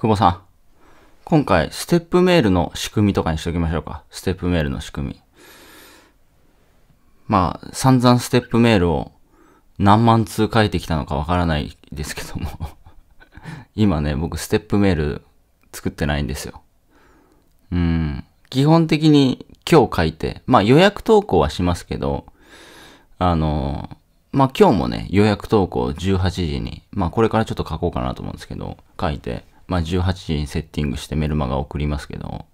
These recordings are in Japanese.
久保さん。今回、ステップメールの仕組みとかにしときましょうか。ステップメールの仕組み。まあ、散々ステップメールを何万通書いてきたのかわからないですけども 今ね、僕ステップメール作ってないんですよ。うん。基本的に今日書いて、まあ予約投稿はしますけど、あの、まあ今日もね、予約投稿18時に、まあこれからちょっと書こうかなと思うんですけど、書いて、まあ、18時にセッティングしてメルマガを送りますけど、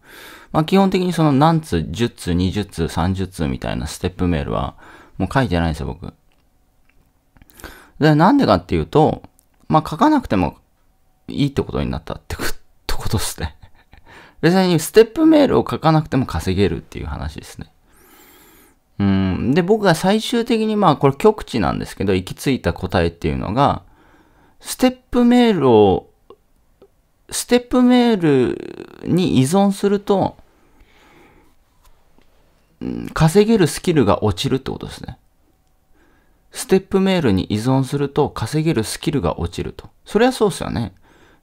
まあ、基本的にその何通、10通、20通、30通みたいなステップメールは、もう書いてないんですよ、僕。で、なんでかっていうと、まあ、書かなくてもいいってことになったってことですね。別にステップメールを書かなくても稼げるっていう話ですね。うん。で、僕が最終的にまあこれ極地なんですけど、行き着いた答えっていうのが、ステップメールをステップメールに依存すると、稼げるスキルが落ちるってことですね。ステップメールに依存すると稼げるスキルが落ちると。そりゃそうですよね。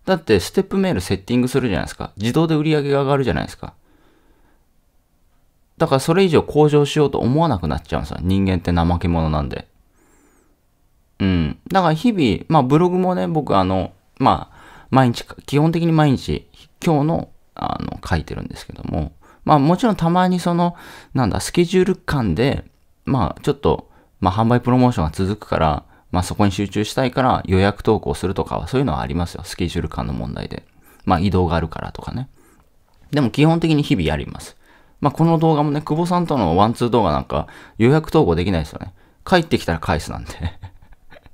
だってステップメールセッティングするじゃないですか。自動で売り上げが上がるじゃないですか。だからそれ以上向上しようと思わなくなっちゃうんですよ。人間って怠け者なんで。うん。だから日々、まあブログもね、僕あの、まあ、毎日、基本的に毎日、今日の、あの、書いてるんですけども、まあもちろんたまにその、なんだ、スケジュール感で、まあちょっと、まあ販売プロモーションが続くから、まあそこに集中したいから予約投稿するとかはそういうのはありますよ。スケジュール感の問題で。まあ移動があるからとかね。でも基本的に日々やります。まあこの動画もね、久保さんとのワンツー動画なんか予約投稿できないですよね。帰ってきたら返すなんて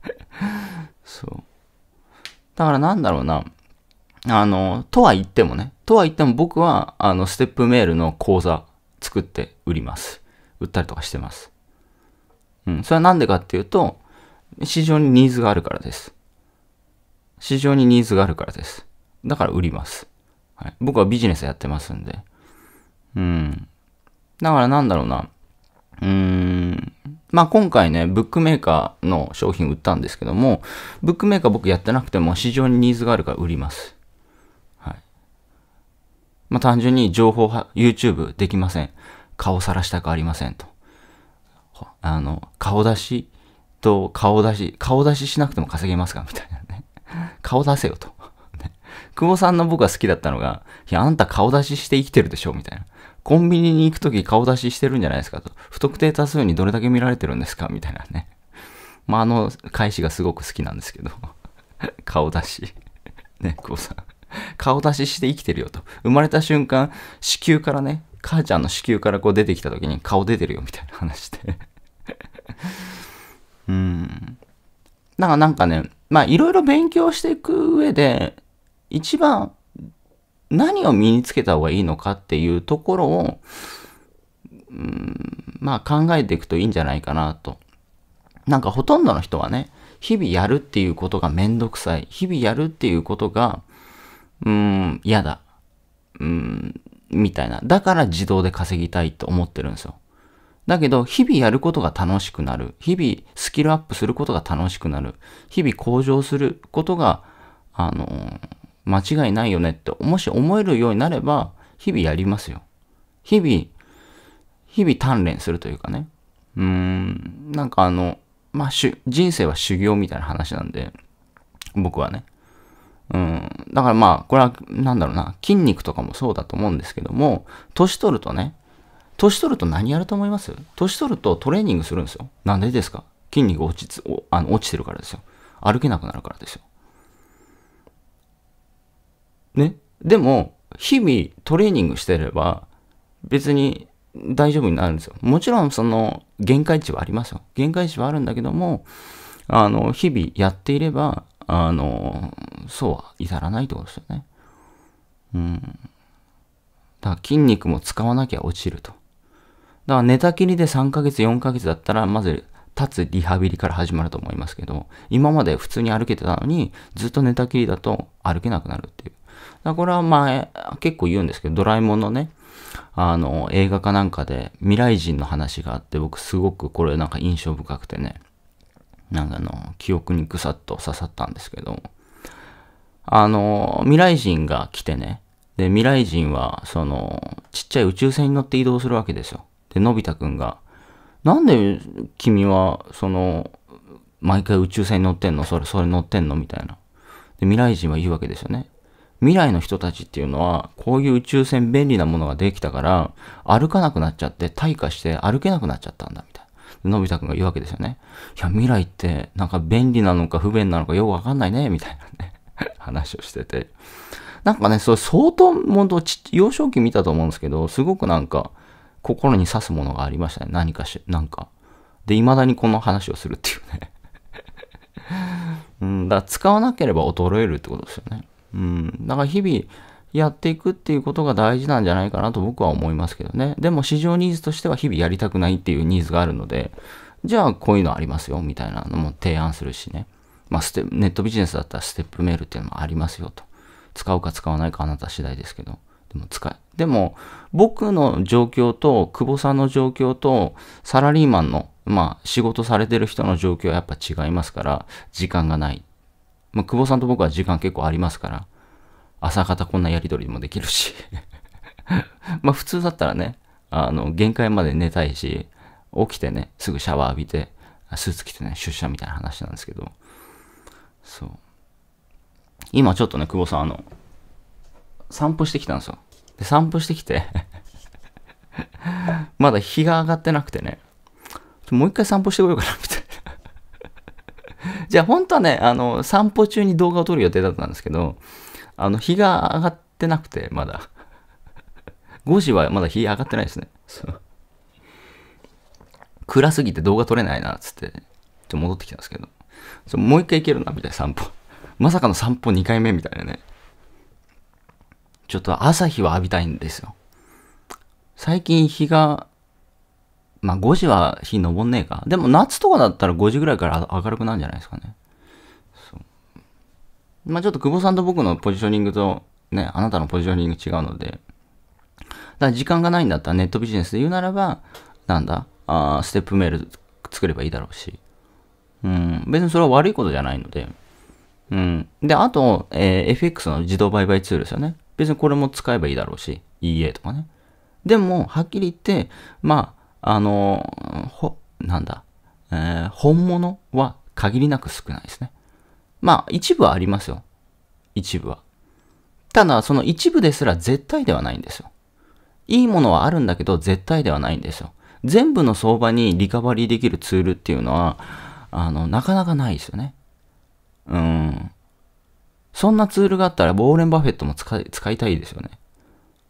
そう。だからなんだろうな。あの、とは言ってもね、とは言っても僕は、あの、ステップメールの講座作って売ります。売ったりとかしてます。うん。それはなんでかっていうと、市場にニーズがあるからです。市場にニーズがあるからです。だから売ります。はい、僕はビジネスやってますんで。うん。だからなんだろうな。うーん。まあ、今回ね、ブックメーカーの商品売ったんですけども、ブックメーカー僕やってなくても市場にニーズがあるから売ります。はい。まあ、単純に情報は、YouTube できません。顔さらしたくありませんと。あの、顔出しと顔出し、顔出ししなくても稼げますかみたいなね。顔出せよと。久保さんの僕が好きだったのが、いや、あんた顔出しして生きてるでしょみたいな。コンビニに行くとき顔出ししてるんじゃないですかと。不特定多数にどれだけ見られてるんですかみたいなね。まあ、あの、返しがすごく好きなんですけど。顔出し。ね、久保さん。顔出しして生きてるよと。生まれた瞬間、子宮からね、母ちゃんの子宮からこう出てきた時に顔出てるよみたいな話で うん。だからなんかね、まあいろいろ勉強していく上で、一番何を身につけた方がいいのかっていうところを、うん、まあ考えていくといいんじゃないかなと。なんかほとんどの人はね、日々やるっていうことがめんどくさい。日々やるっていうことが、うん、嫌だ。うん、みたいな。だから自動で稼ぎたいと思ってるんですよ。だけど、日々やることが楽しくなる。日々スキルアップすることが楽しくなる。日々向上することが、あのー間違いないよねって、もし思えるようになれば、日々やりますよ。日々、日々鍛錬するというかね。うーん、なんかあの、まあ、人生は修行みたいな話なんで、僕はね。うん、だからまあ、これは、なんだろうな、筋肉とかもそうだと思うんですけども、年取るとね、年取ると何やると思います年取るとトレーニングするんですよ。なんでですか筋肉落ちつ、あの落ちてるからですよ。歩けなくなるからですよ。ね。でも、日々トレーニングしてれば、別に大丈夫になるんですよ。もちろん、その、限界値はありますよ。限界値はあるんだけども、あの、日々やっていれば、あの、そうは至らないってことですよね。うん。だから筋肉も使わなきゃ落ちると。だから寝たきりで3ヶ月、4ヶ月だったら、まず、立つリハビリから始まると思いますけど、今まで普通に歩けてたのに、ずっと寝たきりだと歩けなくなるっていう。だこれはまあ、結構言うんですけど、ドラえもんのね、あの、映画かなんかで未来人の話があって、僕すごくこれなんか印象深くてね、なんかあの、記憶にぐさっと刺さったんですけど、あの、未来人が来てね、で、未来人は、その、ちっちゃい宇宙船に乗って移動するわけですよ。で、のび太くんが、なんで君は、その、毎回宇宙船に乗ってんのそれ、それ乗ってんのみたいな。で、未来人は言うわけですよね。未来の人たちっていうのは、こういう宇宙船便利なものができたから、歩かなくなっちゃって、退化して歩けなくなっちゃったんだ、みたいな。のび太くんが言うわけですよね。いや、未来って、なんか便利なのか不便なのかよくわかんないね、みたいなね、話をしてて。なんかね、それ相当、もう幼少期見たと思うんですけど、すごくなんか、心に刺すものがありましたね。何かし、なんか。で、未だにこの話をするっていうね。うん、だから使わなければ衰えるってことですよね。うん。だから日々やっていくっていうことが大事なんじゃないかなと僕は思いますけどね。でも市場ニーズとしては日々やりたくないっていうニーズがあるので、じゃあこういうのありますよみたいなのも提案するしね。まあステ、ネットビジネスだったらステップメールっていうのもありますよと。使うか使わないかあなた次第ですけど。でも使え。でも、僕の状況と、久保さんの状況と、サラリーマンの、まあ、仕事されてる人の状況はやっぱ違いますから、時間がない。まあ、久保さんと僕は時間結構ありますから、朝方こんなやりとりもできるし まあ普通だったらね、あの、限界まで寝たいし、起きてね、すぐシャワー浴びて、スーツ着てね、出社みたいな話なんですけど、そう。今ちょっとね、久保さん、あの、散歩してきたんですよ。で、散歩してきて まだ日が上がってなくてね、もう一回散歩してこようかな、みじゃあ本当はね、あの、散歩中に動画を撮る予定だったんですけど、あの、日が上がってなくて、まだ。5 時はまだ日上がってないですね。暗すぎて動画撮れないな、っつって、ちょっと戻ってきたんですけど。もう一回行けるな、みたいな散歩。まさかの散歩2回目みたいなね。ちょっと朝日は浴びたいんですよ。最近日がまあ5時は日登んねえか。でも夏とかだったら5時ぐらいから明るくなるんじゃないですかね。そう。まあちょっと久保さんと僕のポジショニングとね、あなたのポジショニング違うので。だから時間がないんだったらネットビジネスで言うならば、なんだ、あステップメール作ればいいだろうし。うん、別にそれは悪いことじゃないので。うん。で、あと、えー、FX の自動売買ツールですよね。別にこれも使えばいいだろうし、EA とかね。でも、はっきり言って、まあ、あの、ほ、なんだ、えー、本物は限りなく少ないですね。まあ、一部はありますよ。一部は。ただ、その一部ですら絶対ではないんですよ。いいものはあるんだけど、絶対ではないんですよ。全部の相場にリカバリーできるツールっていうのは、あの、なかなかないですよね。うん。そんなツールがあったら、ウォーレン・バフェットも使いたいですよね。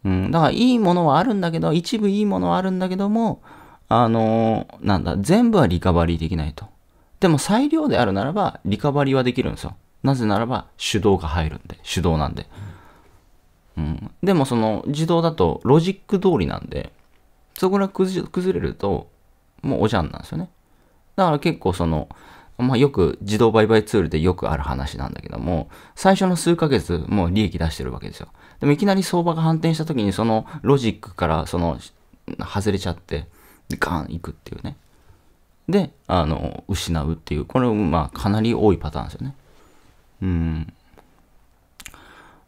うん、だからいいものはあるんだけど、一部いいものはあるんだけども、あのー、なんだ、全部はリカバリーできないと。でも裁量であるならば、リカバリーはできるんですよ。なぜならば、手動が入るんで、手動なんで。うん。でもその、自動だとロジック通りなんで、そこら崩れると、もうおじゃんなんですよね。だから結構その、まあよく自動売買ツールでよくある話なんだけども、最初の数ヶ月もう利益出してるわけですよ。でもいきなり相場が反転した時にそのロジックからその外れちゃって、ガーン行くっていうね。で、あの、失うっていう、これまあかなり多いパターンですよね。うん。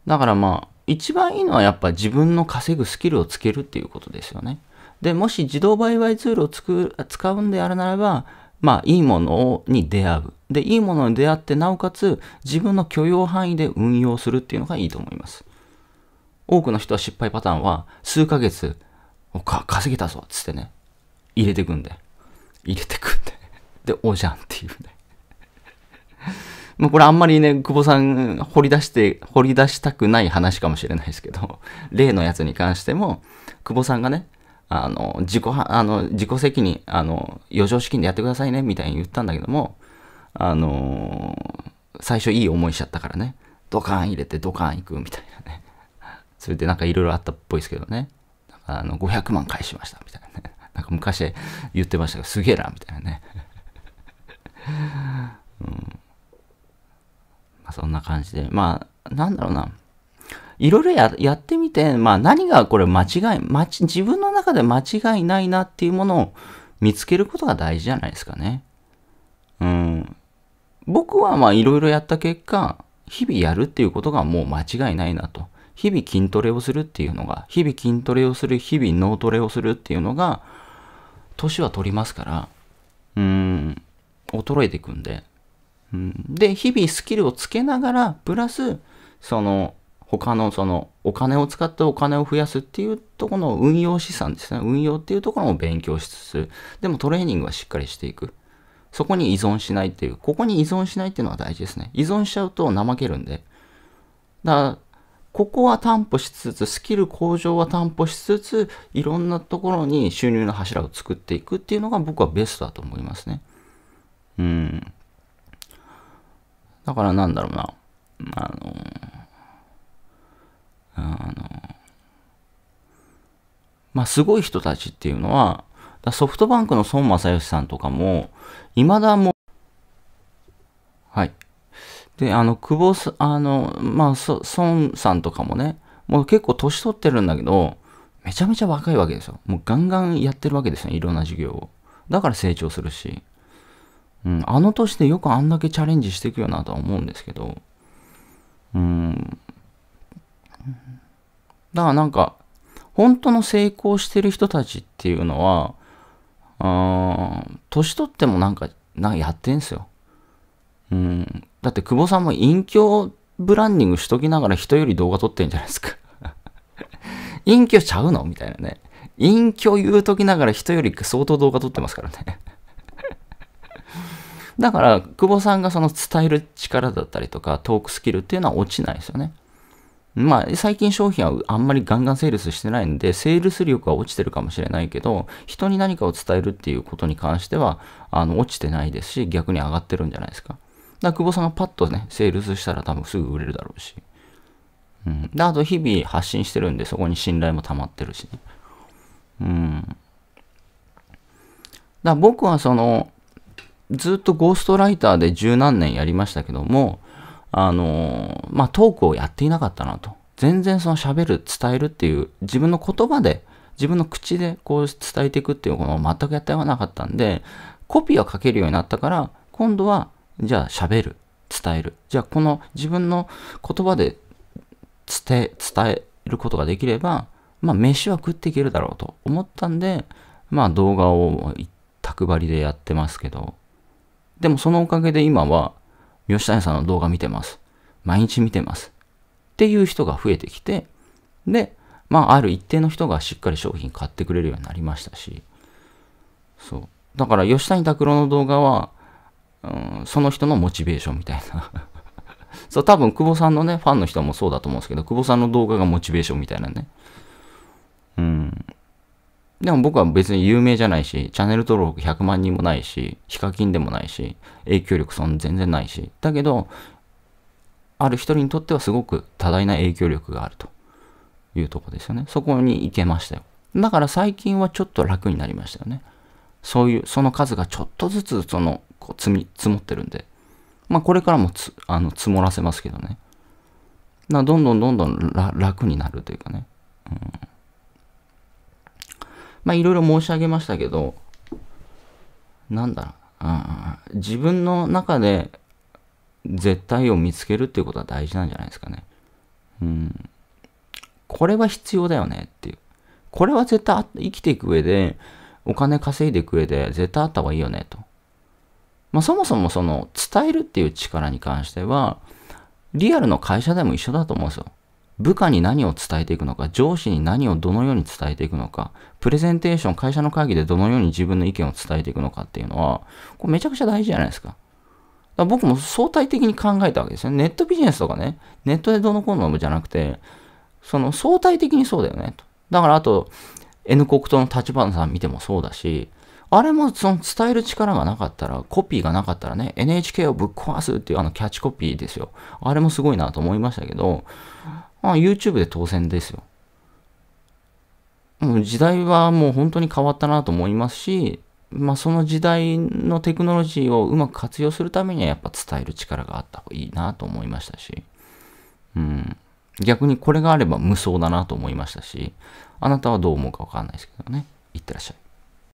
だからまあ、一番いいのはやっぱ自分の稼ぐスキルをつけるっていうことですよね。で、もし自動売買ツールを使うんであるならば、まあ、いいものに出会う。で、いいものに出会って、なおかつ自分の許容範囲で運用するっていうのがいいと思います。多くの人は失敗パターンは、数ヶ月、おか、稼げたぞつってね、入れてくんで。入れてくんで。で、おじゃんっていうね。まあこれあんまりね、久保さん掘り出して、掘り出したくない話かもしれないですけど、例のやつに関しても、久保さんがね、あの、自己、は、あの、自己責任、あの、余剰資金でやってくださいね、みたいに言ったんだけども、あのー、最初いい思いしちゃったからね、ドカーン入れてドカーン行くみたいなね。それでなんかいろいろあったっぽいですけどね。あの、500万返しました、みたいなね。なんか昔言ってましたけど、すげえな、みたいなね。うん。まあそんな感じで、まあ、なんだろうな。いろいろやってみて、まあ何がこれ間違い、自分の中で間違いないなっていうものを見つけることが大事じゃないですかね。うん。僕はまあいろいろやった結果、日々やるっていうことがもう間違いないなと。日々筋トレをするっていうのが、日々筋トレをする、日々脳トレをするっていうのが、年は取りますから、うん、衰えていくんで。うん、で、日々スキルをつけながら、プラス、その、他のそのお金を使ってお金を増やすっていうところの運用資産ですね。運用っていうところも勉強しつつ、でもトレーニングはしっかりしていく。そこに依存しないっていう、ここに依存しないっていうのは大事ですね。依存しちゃうと怠けるんで。だから、ここは担保しつつ、スキル向上は担保しつつ、いろんなところに収入の柱を作っていくっていうのが僕はベストだと思いますね。うん。だからなんだろうな。あのまあ、すごい人たちっていうのは、ソフトバンクの孫正義さんとかも、未だも、はい。で、あの、久保あの、まあ、孫さんとかもね、もう結構年取ってるんだけど、めちゃめちゃ若いわけですよ。もうガンガンやってるわけですよ。いろんな授業を。だから成長するし。うん、あの年でよくあんだけチャレンジしていくよなとは思うんですけど。うん。だからなんか、本当の成功してる人たちっていうのは、あ年取ってもなんか、なんかやってんすよ。うん。だって久保さんも隠居ブランディングしときながら人より動画撮ってんじゃないですか 隠居ちゃうのみたいなね。隠居言うときながら人より相当動画撮ってますからね だから、久保さんがその伝える力だったりとか、トークスキルっていうのは落ちないですよね。まあ、最近商品はあんまりガンガンセールスしてないんで、セールス力は落ちてるかもしれないけど、人に何かを伝えるっていうことに関しては、あの、落ちてないですし、逆に上がってるんじゃないですか。だから、久保さんがパッとね、セールスしたら多分すぐ売れるだろうし。うん。で、あと、日々発信してるんで、そこに信頼も溜まってるしね。うん。だ僕はその、ずっとゴーストライターで十何年やりましたけども、あのまあ、トークをやっていなかったなと。全然その喋る、伝えるっていう、自分の言葉で、自分の口でこう伝えていくっていうことを全くやってはなかったんで、コピーは書けるようになったから、今度は、じゃあ喋る、伝える。じゃあこの自分の言葉で伝え、伝えることができれば、まあ、飯は食っていけるだろうと思ったんで、まあ、動画を一択張りでやってますけど、でもそのおかげで今は、吉谷さんの動画見てます。毎日見てます。っていう人が増えてきて、で、まあ、ある一定の人がしっかり商品買ってくれるようになりましたし、そう。だから、吉谷拓郎の動画は、うん、その人のモチベーションみたいな そう、多分、久保さんのね、ファンの人もそうだと思うんですけど、久保さんの動画がモチベーションみたいなね。でも僕は別に有名じゃないし、チャンネル登録100万人もないし、ヒカキンでもないし、影響力そん全然ないし、だけど、ある一人にとってはすごく多大な影響力があるというとこですよね。そこに行けましたよ。だから最近はちょっと楽になりましたよね。そういう、その数がちょっとずつその、こう積み、積もってるんで。まあこれからもつ、あの、積もらせますけどね。どんどんどんどん楽になるというかね。うんまあいろいろ申し上げましたけど、なんだろうあ、自分の中で絶対を見つけるっていうことは大事なんじゃないですかね。うん。これは必要だよねっていう。これは絶対生きていく上で、お金稼いでいく上で絶対あった方がいいよねと。まあそもそもその伝えるっていう力に関しては、リアルの会社でも一緒だと思うんですよ。部下に何を伝えていくのか、上司に何をどのように伝えていくのか、プレゼンテーション、会社の会議でどのように自分の意見を伝えていくのかっていうのは、これめちゃくちゃ大事じゃないですか。だ僕も相対的に考えたわけですよ。ネットビジネスとかね、ネットでどのこうのじゃなくて、その相対的にそうだよねと。だからあと、N 国との立花さん見てもそうだし、あれもその伝える力がなかったら、コピーがなかったらね、NHK をぶっ壊すっていうあのキャッチコピーですよ。あれもすごいなと思いましたけど、あ YouTube で当選ですよ。時代はもう本当に変わったなと思いますし、まあ、その時代のテクノロジーをうまく活用するためにはやっぱ伝える力があった方がいいなと思いましたし、うん、逆にこれがあれば無双だなと思いましたし、あなたはどう思うかわかんないですけどね。いってらっしゃい。